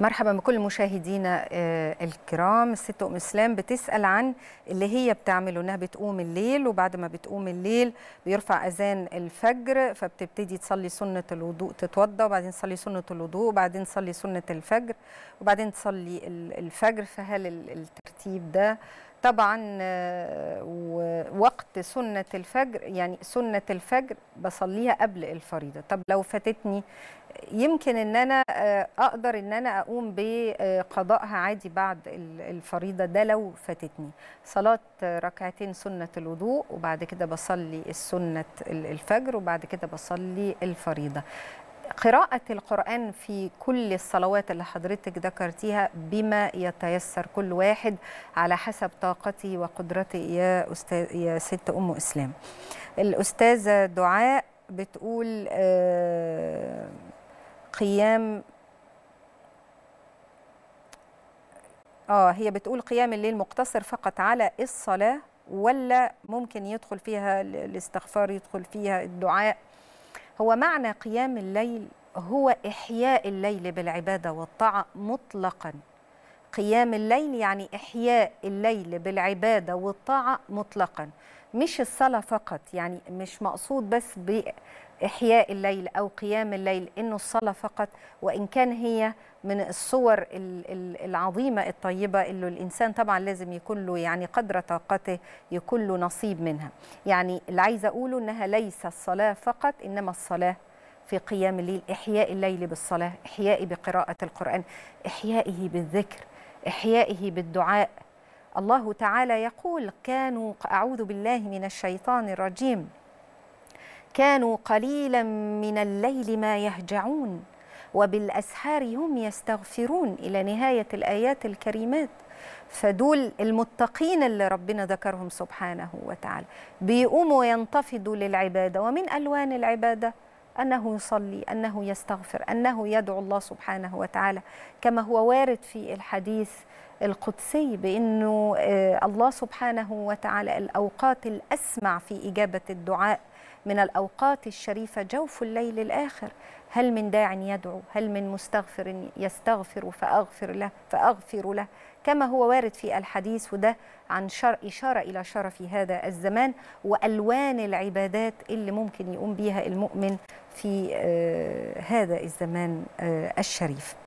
مرحبا بكل مشاهدينا آه، الكرام الست ام اسلام بتسال عن اللي هي بتعمله انها بتقوم الليل وبعد ما بتقوم الليل بيرفع اذان الفجر فبتبتدي تصلي سنه الوضوء تتوضى وبعدين تصلي سنه الوضوء وبعدين تصلي سنه الفجر وبعدين تصلي الفجر فهل الترتيب ده طبعا آه، وقت سنة الفجر يعني سنة الفجر بصليها قبل الفريضة طب لو فاتتني يمكن ان انا آه، اقدر ان انا اقوم بقضائها عادي بعد الفريضه ده لو فاتتني صلاه ركعتين سنه الوضوء وبعد كده بصلي السنه الفجر وبعد كده بصلي الفريضه قراءة القرآن في كل الصلوات اللي حضرتك ذكرتيها بما يتيسر كل واحد على حسب طاقته وقدرته يا أستاذ يا ست أم إسلام. الأستاذة دعاء بتقول آه، قيام اه هي بتقول قيام الليل مقتصر فقط على الصلاه ولا ممكن يدخل فيها الاستغفار يدخل فيها الدعاء هو معنى قيام الليل هو إحياء الليل بالعبادة والطاعة مطلقا قيام الليل يعني إحياء الليل بالعبادة والطاعة مطلقا مش الصلاة فقط يعني مش مقصود بس بإحياء الليل أو قيام الليل إنه الصلاة فقط وإن كان هي من الصور العظيمة الطيبة اللي الإنسان طبعا لازم يكون له يعني قدر طاقته يكون له نصيب منها يعني اللي عايزة أقوله إنها ليس الصلاة فقط إنما الصلاة في قيام الليل إحياء الليل بالصلاة إحيائي بقراءة القرآن إحيائه بالذكر إحيائه بالدعاء الله تعالى يقول كانوا أعوذ بالله من الشيطان الرجيم كانوا قليلا من الليل ما يهجعون وبالأسحار هم يستغفرون إلى نهاية الآيات الكريمات فدول المتقين اللي ربنا ذكرهم سبحانه وتعالى بيقوموا ينتفضوا للعبادة ومن ألوان العبادة أنه يصلي أنه يستغفر أنه يدعو الله سبحانه وتعالى كما هو وارد في الحديث القدسي بأنه آه، الله سبحانه وتعالى الأوقات الأسمع في إجابة الدعاء من الأوقات الشريفة جوف الليل الآخر هل من داع يدعو هل من مستغفر يستغفر فأغفر له فأغفر له كما هو وارد في الحديث وده عن شر إشارة إلى شرف هذا الزمان وألوان العبادات اللي ممكن يقوم بها المؤمن في آه، هذا الزمان آه، الشريف